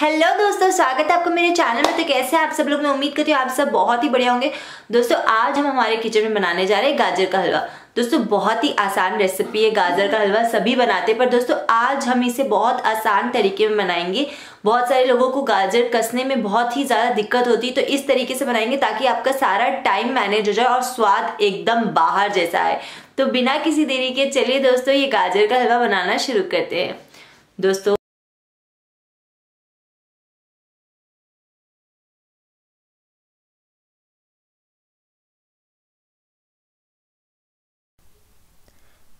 hello दोस्तों स्वागत है आपको मेरे चैनल में तो कैसे हैं आप सब लोग मैं उम्मीद करती हूँ आप सब बहुत ही बढ़िया होंगे दोस्तों आज हम हमारे किचन में बनाने जा रहे हैं गाजर का हलवा दोस्तों बहुत ही आसान रेसिपी है गाजर का हलवा सभी बनाते हैं पर दोस्तों आज हम इसे बहुत आसान तरीके में बनाएंगे बहुत सारे लोगों को गाजर कसने में बहुत ही ज़्यादा दिक्कत होती है तो इस तरीके से बनाएंगे ताकि आपका सारा टाइम मैनेज हो जाए और स्वाद एकदम बाहर जैसा आए तो बिना किसी देरी के चलिए दोस्तों ये गाजर का हलवा बनाना शुरू करते हैं दोस्तों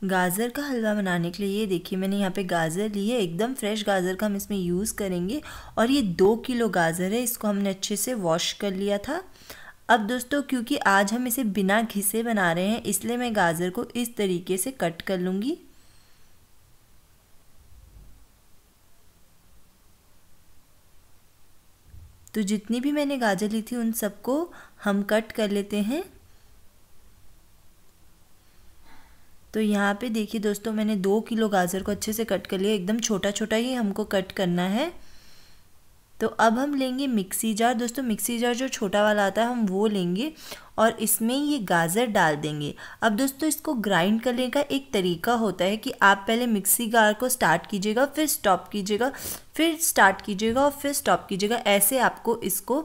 गाजर का हलवा बनाने के लिए ये देखिए मैंने यहाँ पे गाजर ली है एकदम फ्रेश गाजर का हम इसमें यूज़ करेंगे और ये दो किलो गाजर है इसको हमने अच्छे से वॉश कर लिया था अब दोस्तों क्योंकि आज हम इसे बिना घिसे बना रहे हैं इसलिए मैं गाजर को इस तरीके से कट कर लूँगी तो जितनी भी मैंने गाजर ली थी उन सबको हम कट कर लेते हैं तो यहाँ पे देखिए दोस्तों मैंने दो किलो गाजर को अच्छे से कट कर लिया एकदम छोटा छोटा ही हमको कट करना है तो अब हम लेंगे मिक्सी जार दोस्तों मिक्सी जार जो छोटा वाला आता है हम वो लेंगे और इसमें ये गाजर डाल देंगे अब दोस्तों इसको ग्राइंड करने का एक तरीका होता है कि आप पहले मिक्सी गार को स्टार्ट कीजिएगा फिर स्टॉप कीजिएगा फिर स्टार्ट कीजिएगा और फिर स्टॉप कीजिएगा ऐसे आपको इसको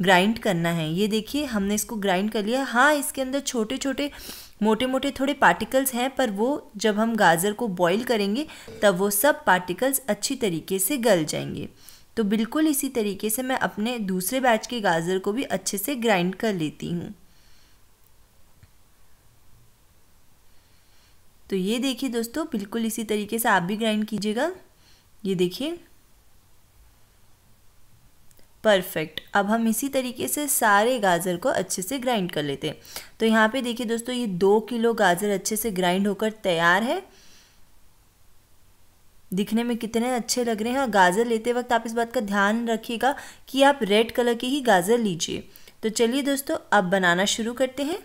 ग्राइंड करना है ये देखिए हमने इसको ग्राइंड कर लिया हाँ इसके अंदर छोटे छोटे मोटे मोटे थोड़े पार्टिकल्स हैं पर वो जब हम गाजर को बॉईल करेंगे तब वो सब पार्टिकल्स अच्छी तरीके से गल जाएंगे तो बिल्कुल इसी तरीके से मैं अपने दूसरे बैच के गाजर को भी अच्छे से ग्राइंड कर लेती हूँ तो ये देखिए दोस्तों बिल्कुल इसी तरीके से आप भी ग्राइंड कीजिएगा ये देखिए परफेक्ट अब हम इसी तरीके से सारे गाजर को अच्छे से ग्राइंड कर लेते हैं तो यहाँ पे देखिए दोस्तों ये दो किलो गाजर अच्छे से ग्राइंड होकर तैयार है दिखने में कितने अच्छे लग रहे हैं हाँ, गाजर लेते वक्त आप इस बात का ध्यान रखिएगा कि आप रेड कलर के ही गाजर लीजिए तो चलिए दोस्तों अब बनाना शुरू करते हैं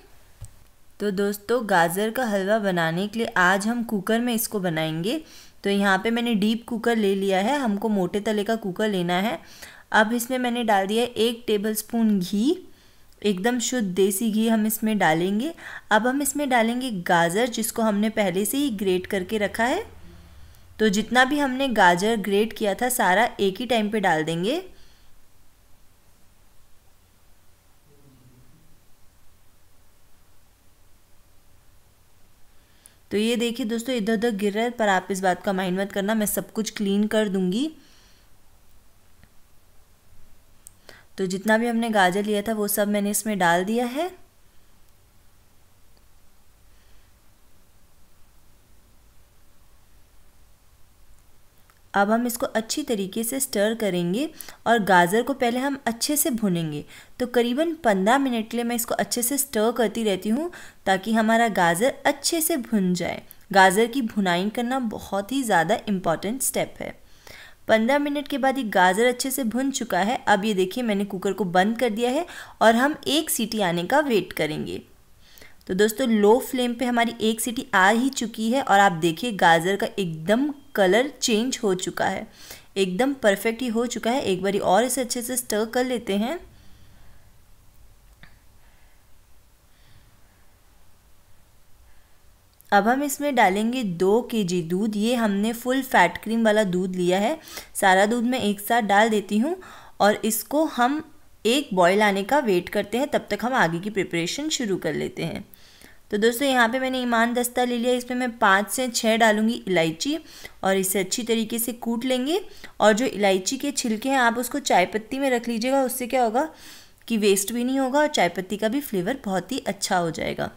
तो दोस्तों गाजर का हलवा बनाने के लिए आज हम कुकर में इसको बनाएंगे तो यहाँ पे मैंने डीप कुकर ले लिया है हमको मोटे तले का कुकर लेना है अब इसमें मैंने डाल दिया एक टेबलस्पून घी एकदम शुद्ध देसी घी हम इसमें डालेंगे अब हम इसमें डालेंगे गाजर जिसको हमने पहले से ही ग्रेट करके रखा है तो जितना भी हमने गाजर ग्रेट किया था सारा एक ही टाइम पे डाल देंगे तो ये देखिए दोस्तों इधर उधर गिर रहा है पर आप इस बात का माइंड मत करना मैं सब कुछ क्लीन कर दूंगी तो जितना भी हमने गाजर लिया था वो सब मैंने इसमें डाल दिया है अब हम इसको अच्छी तरीके से स्टर करेंगे और गाजर को पहले हम अच्छे से भुनेंगे तो करीबन पंद्रह मिनट के लिए मैं इसको अच्छे से स्टर करती रहती हूँ ताकि हमारा गाजर अच्छे से भुन जाए गाजर की भुनाई करना बहुत ही ज़्यादा इम्पॉर्टेंट स्टेप है पंद्रह मिनट के बाद ये गाजर अच्छे से भुन चुका है अब ये देखिए मैंने कुकर को बंद कर दिया है और हम एक सीटी आने का वेट करेंगे तो दोस्तों लो फ्लेम पे हमारी एक सीटी आ ही चुकी है और आप देखिए गाजर का एकदम कलर चेंज हो चुका है एकदम परफेक्ट ही हो चुका है एक बारी और इसे अच्छे से स्टर कर लेते हैं अब हम इसमें डालेंगे दो के जी दूध ये हमने फुल फैट क्रीम वाला दूध लिया है सारा दूध मैं एक साथ डाल देती हूँ और इसको हम एक बॉयल आने का वेट करते हैं तब तक हम आगे की प्रिपरेशन शुरू कर लेते हैं तो दोस्तों यहाँ पे मैंने ईमान दस्ता ले लिया इसमें मैं पाँच से छः डालूंगी इलायची और इसे अच्छी तरीके से कूट लेंगे और जो इलायची के छिलके हैं आप उसको चाय पत्ती में रख लीजिएगा उससे क्या होगा कि वेस्ट भी नहीं होगा और चाय पत्ती का भी फ्लेवर बहुत ही अच्छा हो जाएगा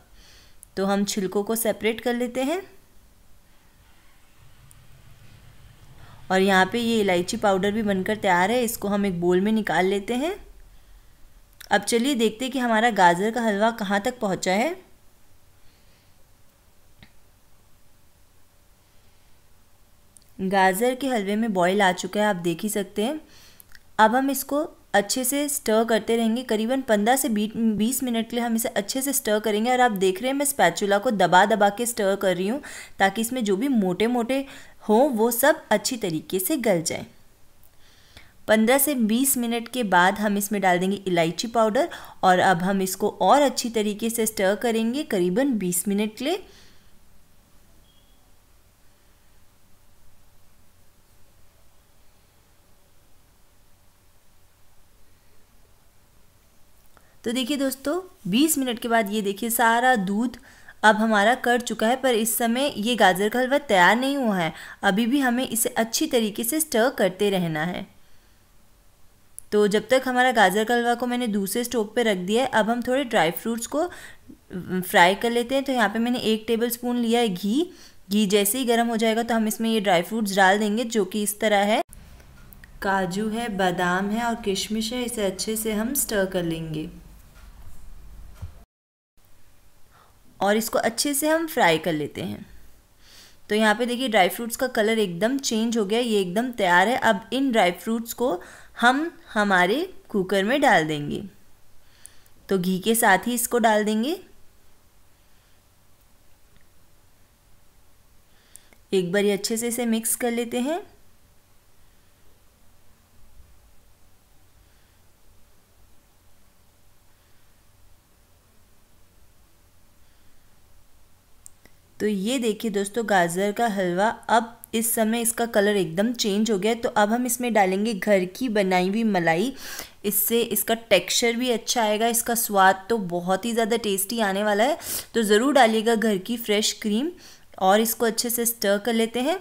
तो हम छिलकों को सेपरेट कर लेते हैं और यहाँ पे ये इलायची पाउडर भी बनकर तैयार है इसको हम एक बोल में निकाल लेते हैं अब चलिए देखते हैं कि हमारा गाजर का हलवा कहाँ तक पहुँचा है गाजर के हलवे में बॉईल आ चुका है आप देख ही सकते हैं अब हम इसको अच्छे से स्टर करते रहेंगे करीबन पंद्रह से बीस मिनट के लिए हम इसे अच्छे से स्टर करेंगे और आप देख रहे हैं मैं स्पैचुला को दबा दबा के स्टर कर रही हूँ ताकि इसमें जो भी मोटे मोटे हों वो सब अच्छी तरीके से गल जाए पंद्रह से बीस मिनट के बाद हम इसमें डाल देंगे इलायची पाउडर और अब हम इसको और अच्छी तरीके से स्टर करेंगे करीबन बीस मिनट के लिए तो देखिए दोस्तों 20 मिनट के बाद ये देखिए सारा दूध अब हमारा कर चुका है पर इस समय ये गाजर का हलवा तैयार नहीं हुआ है अभी भी हमें इसे अच्छी तरीके से स्टर करते रहना है तो जब तक हमारा गाजर का हलवा को मैंने दूसरे स्टोव पे रख दिया है अब हम थोड़े ड्राई फ्रूट्स को फ्राई कर लेते हैं तो यहाँ पे मैंने एक टेबल स्पून लिया है घी घी जैसे ही गर्म हो जाएगा तो हम इसमें ये ड्राई फ्रूट्स डाल देंगे जो कि इस तरह है काजू है बादाम है और किशमिश है इसे अच्छे से हम स्टर कर लेंगे और इसको अच्छे से हम फ्राई कर लेते हैं तो यहाँ पे देखिए ड्राई फ्रूट्स का कलर एकदम चेंज हो गया ये एकदम तैयार है अब इन ड्राई फ्रूट्स को हम हमारे कुकर में डाल देंगे तो घी के साथ ही इसको डाल देंगे एक बार ये अच्छे से इसे मिक्स कर लेते हैं तो ये देखिए दोस्तों गाजर का हलवा अब इस समय इसका कलर एकदम चेंज हो गया तो अब हम इसमें डालेंगे घर की बनाई हुई मलाई इससे इसका टेक्सचर भी अच्छा आएगा इसका स्वाद तो बहुत ही ज़्यादा टेस्टी आने वाला है तो ज़रूर डालिएगा घर की फ्रेश क्रीम और इसको अच्छे से स्टर कर लेते हैं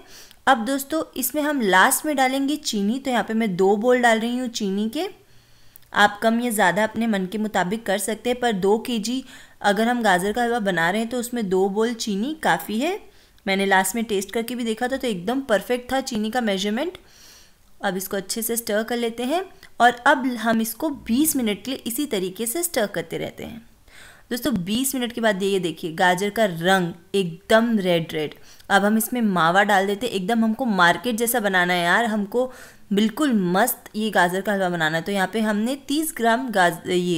अब दोस्तों इसमें हम लास्ट में डालेंगे चीनी तो यहाँ पे मैं दो बोल डाल रही हूँ चीनी के आप कम या ज़्यादा अपने मन के मुताबिक कर सकते हैं पर दो के अगर हम गाजर का हलवा बना रहे हैं तो उसमें दो बोल चीनी काफ़ी है मैंने लास्ट में टेस्ट करके भी देखा था तो एकदम परफेक्ट था चीनी का मेजरमेंट अब इसको अच्छे से स्टर कर लेते हैं और अब हम इसको 20 मिनट के लिए इसी तरीके से स्टर करते रहते हैं दोस्तों 20 मिनट के बाद ये देखिए गाजर का रंग एकदम रेड रेड अब हम इसमें मावा डाल देते एकदम हमको मार्केट जैसा बनाना है यार हमको बिल्कुल मस्त ये गाजर का हलवा बनाना है तो यहाँ पे हमने 30 ग्राम गाज ये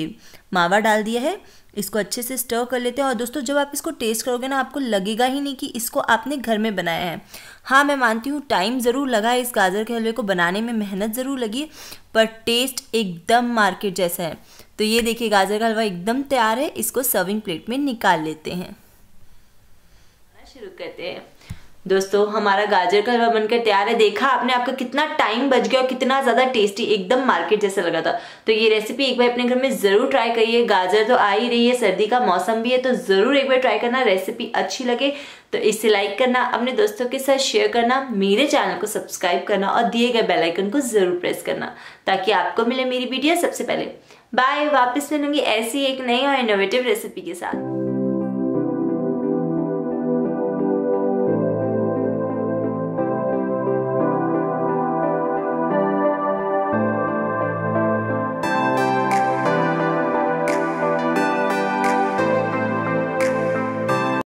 मावा डाल दिया है इसको अच्छे से स्टर कर लेते हैं और दोस्तों जब आप इसको टेस्ट करोगे ना आपको लगेगा ही नहीं कि इसको आपने घर में बनाया है हाँ मैं मानती हूँ टाइम ज़रूर लगा है इस गाजर के हलवे को बनाने में मेहनत ज़रूर लगी पर टेस्ट एकदम मार्केट जैसा है तो ये देखिए गाजर का हलवा एकदम तैयार है इसको सर्विंग प्लेट में निकाल लेते हैं शुरू करते हैं दोस्तों हमारा गाजर का हलवा बनकर तैयार है देखा आपने आपका कितना टाइम बच गया और कितना ज्यादा टेस्टी एकदम मार्केट जैसा लगा था तो ये रेसिपी एक बार अपने घर में जरूर ट्राई करिए गाजर तो आ ही रही है सर्दी का मौसम भी है तो जरूर एक बार ट्राई करना रेसिपी अच्छी लगे तो इसे लाइक करना अपने दोस्तों के साथ शेयर करना मेरे चैनल को सब्सक्राइब करना और दिए गए बेलाइकन को जरूर प्रेस करना ताकि आपको मिले मेरी वीडियो सबसे पहले बाय वापस मिलूंगी ऐसी एक नई और इनोवेटिव रेसिपी के साथ